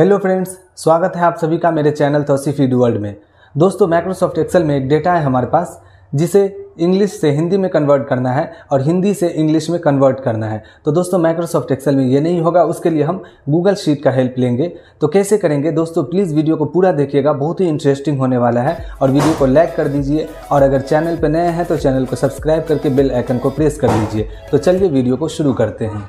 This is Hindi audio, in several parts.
हेलो फ्रेंड्स स्वागत है आप सभी का मेरे चैनल तोसीफी रीड वर्ल्ड में दोस्तों माइक्रोसॉफ्ट एक्सेल में एक डेटा है हमारे पास जिसे इंग्लिश से हिंदी में कन्वर्ट करना है और हिंदी से इंग्लिश में कन्वर्ट करना है तो दोस्तों माइक्रोसॉफ्ट एक्सेल में ये नहीं होगा उसके लिए हम गूगल शीट का हेल्प लेंगे तो कैसे करेंगे दोस्तों प्लीज़ वीडियो को पूरा देखिएगा बहुत ही इंटरेस्टिंग होने वाला है और वीडियो को लाइक कर दीजिए और अगर चैनल पर नए हैं तो चैनल को सब्सक्राइब करके बेल आइकन को प्रेस कर दीजिए तो चलिए वीडियो को शुरू करते हैं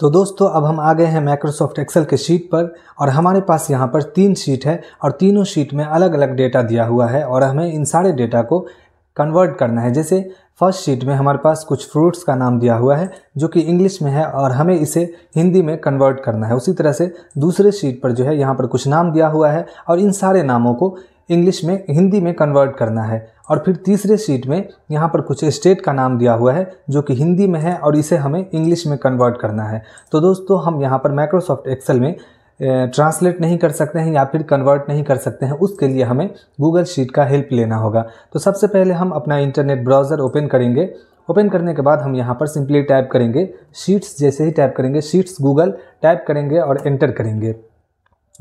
तो दोस्तों अब हम आ गए हैं माइक्रोसॉफ्ट एक्सेल के शीट पर और हमारे पास यहाँ पर तीन शीट है और तीनों शीट में अलग अलग डेटा दिया हुआ है और हमें इन सारे डेटा को कन्वर्ट करना है जैसे फर्स्ट शीट में हमारे पास कुछ फ्रूट्स का नाम दिया हुआ है जो कि इंग्लिश में है और हमें इसे हिंदी में कन्वर्ट करना है उसी तरह से दूसरे शीट पर जो है यहाँ पर कुछ नाम दिया हुआ है और इन सारे नामों को इंग्लिश में हिंदी में कन्वर्ट करना है और फिर तीसरे शीट में यहाँ पर कुछ स्टेट का नाम दिया हुआ है जो कि हिंदी में है और इसे हमें इंग्लिश में कन्वर्ट करना है तो दोस्तों हम यहाँ पर माइक्रोसॉफ्ट एक्सेल में ट्रांसलेट नहीं कर सकते हैं या फिर कन्वर्ट नहीं कर सकते हैं उसके लिए हमें गूगल शीट का हेल्प लेना होगा तो सबसे पहले हम अपना इंटरनेट ब्राउज़र ओपन करेंगे ओपन करने के बाद हम यहाँ पर सिंपली टाइप करेंगे शीट्स जैसे ही टाइप करेंगे शीट्स गूगल टाइप करेंगे और एंटर करेंगे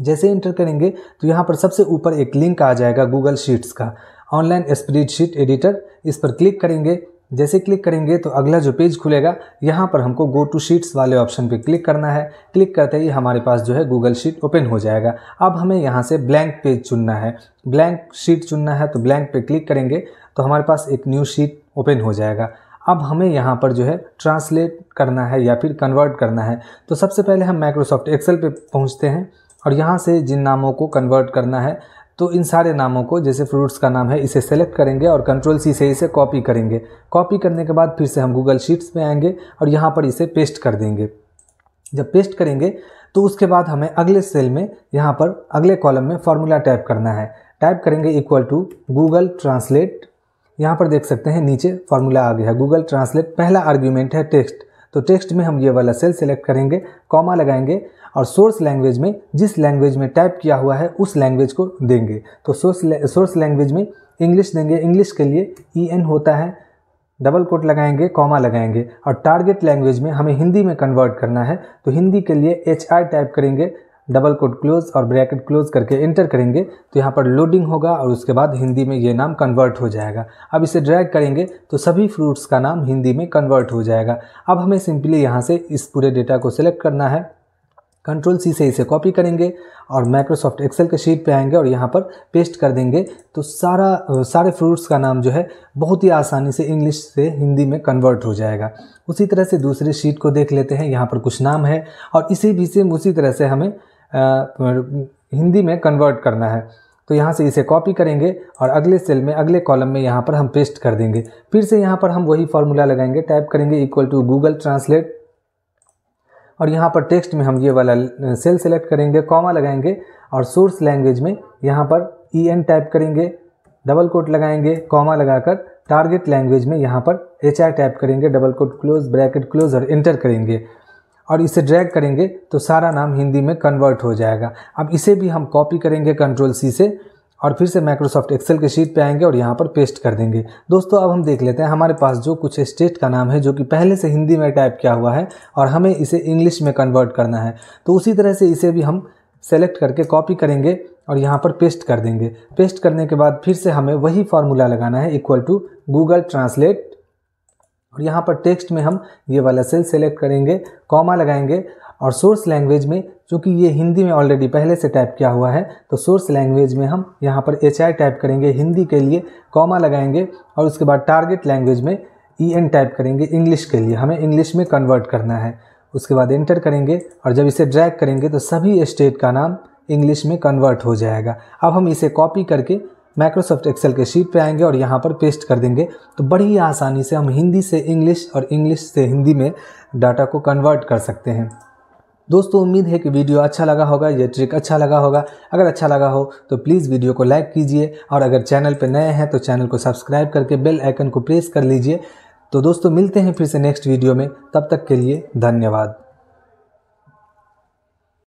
जैसे एंटर करेंगे तो यहाँ पर सबसे ऊपर एक लिंक आ जाएगा गूगल शीट्स का ऑनलाइन स्प्रेडशीट एडिटर इस पर क्लिक करेंगे जैसे क्लिक करेंगे तो अगला जो पेज खुलेगा यहाँ पर हमको गो टू शीट्स वाले ऑप्शन पे क्लिक करना है क्लिक करते ही हमारे पास जो है गूगल शीट ओपन हो जाएगा अब हमें यहाँ से ब्लैंक पेज चुनना है ब्लैंक शीट चुनना है तो ब्लैंक पे क्लिक करेंगे तो हमारे पास एक न्यू शीट ओपन हो जाएगा अब हमें यहाँ पर जो है ट्रांसलेट करना है या फिर कन्वर्ट करना है तो सबसे पहले हम माइक्रोसॉफ्ट एक्सेल पे पहुँचते हैं और यहाँ से जिन नामों को कन्वर्ट करना है तो इन सारे नामों को जैसे फ्रूट्स का नाम है इसे सेलेक्ट करेंगे और कंट्रोल सी से इसे कॉपी करेंगे कॉपी करने के बाद फिर से हम गूगल शीट्स में आएंगे और यहाँ पर इसे पेस्ट कर देंगे जब पेस्ट करेंगे तो उसके बाद हमें अगले सेल में यहाँ पर अगले कॉलम में फार्मूला टाइप करना है टाइप करेंगे इक्वल टू गूगल ट्रांसलेट यहाँ पर देख सकते हैं नीचे फार्मूला आ गया है गूगल ट्रांसलेट पहला आर्ग्यूमेंट है टेक्स्ट तो टेक्स्ट में हम ये वाला सेल सेलेक्ट करेंगे कॉमा लगाएंगे और सोर्स लैंग्वेज में जिस लैंग्वेज में टाइप किया हुआ है उस लैंग्वेज को देंगे तो सोर्स सोर्स लैंग्वेज में इंग्लिश देंगे इंग्लिश के लिए ई एन होता है डबल कोट लगाएंगे कॉमा लगाएंगे और टारगेट लैंग्वेज में हमें हिंदी में कन्वर्ट करना है तो हिंदी के लिए एच आई टाइप करेंगे डबल कोड क्लोज और ब्रैकेट क्लोज करके एंटर करेंगे तो यहाँ पर लोडिंग होगा और उसके बाद हिंदी में ये नाम कन्वर्ट हो जाएगा अब इसे ड्रैग करेंगे तो सभी फ्रूट्स का नाम हिंदी में कन्वर्ट हो जाएगा अब हमें सिंपली यहाँ से इस पूरे डेटा को सिलेक्ट करना है कंट्रोल सी से इसे कॉपी करेंगे और माइक्रोसॉफ्ट एक्सेल के शीट पे आएंगे और यहाँ पर पेस्ट कर देंगे तो सारा सारे फ्रूट्स का नाम जो है बहुत ही आसानी से इंग्लिश से हिंदी में कन्वर्ट हो जाएगा उसी तरह से दूसरे शीट को देख लेते हैं यहाँ पर कुछ नाम है और इसी भी से उसी तरह से हमें हिंदी में कन्वर्ट करना है तो यहाँ से इसे कॉपी करेंगे और अगले सेल में अगले कॉलम में यहाँ पर हम पेस्ट कर देंगे फिर से यहाँ पर हम वही फार्मूला लगाएंगे टाइप करेंगे इक्वल टू गूगल ट्रांसलेट और यहाँ पर टेक्स्ट में हम ये वाला सेल सेलेक्ट करेंगे कॉमा लगाएंगे और सोर्स लैंग्वेज में यहाँ पर ई एन टाइप करेंगे डबल कोट लगाएंगे कॉमा लगाकर टारगेट लैंग्वेज में यहाँ पर एच आर टाइप करेंगे double quote close bracket close और इंटर करेंगे और इसे ड्रैग करेंगे तो सारा नाम हिंदी में कन्वर्ट हो जाएगा अब इसे भी हम कॉपी करेंगे कंट्रोल सी से और फिर से माइक्रोसॉफ्ट एक्सेल के शीट पे आएंगे और यहाँ पर पेस्ट कर देंगे दोस्तों अब हम देख लेते हैं हमारे पास जो कुछ स्टेट का नाम है जो कि पहले से हिंदी में टाइप किया हुआ है और हमें इसे इंग्लिश में कन्वर्ट करना है तो उसी तरह से इसे भी हम सेलेक्ट करके कॉपी करेंगे और यहाँ पर पेस्ट कर देंगे पेस्ट करने के बाद फिर से हमें वही फार्मूला लगाना है इक्वल टू गूगल ट्रांसलेट और यहाँ पर टेक्स्ट में हम ये वाला सेल सेलेक्ट करेंगे कॉमा लगाएंगे और सोर्स लैंग्वेज में चूँकि ये हिंदी में ऑलरेडी पहले से टाइप किया हुआ है तो सोर्स लैंग्वेज में हम यहाँ पर एच टाइप करेंगे हिंदी के लिए कॉमा लगाएंगे और उसके बाद टारगेट लैंग्वेज में ई एन टाइप करेंगे इंग्लिश के लिए हमें इंग्लिश में कन्वर्ट करना है उसके बाद एंटर करेंगे और जब इसे ड्रैग करेंगे तो सभी स्टेट का नाम इंग्लिश में कन्वर्ट हो जाएगा अब हम इसे कॉपी करके माइक्रोसॉफ्ट एक्सेल के शीट पे आएंगे और यहाँ पर पेस्ट कर देंगे तो बड़ी आसानी से हम हिंदी से इंग्लिश और इंग्लिश से हिंदी में डाटा को कन्वर्ट कर सकते हैं दोस्तों उम्मीद है कि वीडियो अच्छा लगा होगा ये ट्रिक अच्छा लगा होगा अगर अच्छा लगा हो तो प्लीज़ वीडियो को लाइक कीजिए और अगर चैनल पर नए हैं तो चैनल को सब्सक्राइब करके बेल आइकन को प्रेस कर लीजिए तो दोस्तों मिलते हैं फिर से नेक्स्ट वीडियो में तब तक के लिए धन्यवाद